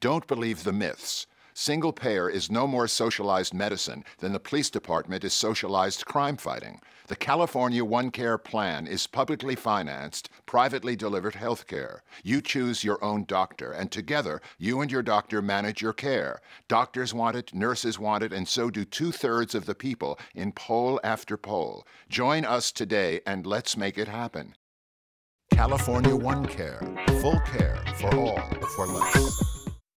Don't believe the myths. Single payer is no more socialized medicine than the police department is socialized crime fighting. The California One Care plan is publicly financed, privately delivered health care. You choose your own doctor, and together, you and your doctor manage your care. Doctors want it, nurses want it, and so do two thirds of the people in poll after poll. Join us today and let's make it happen. California One Care, full care for all for less.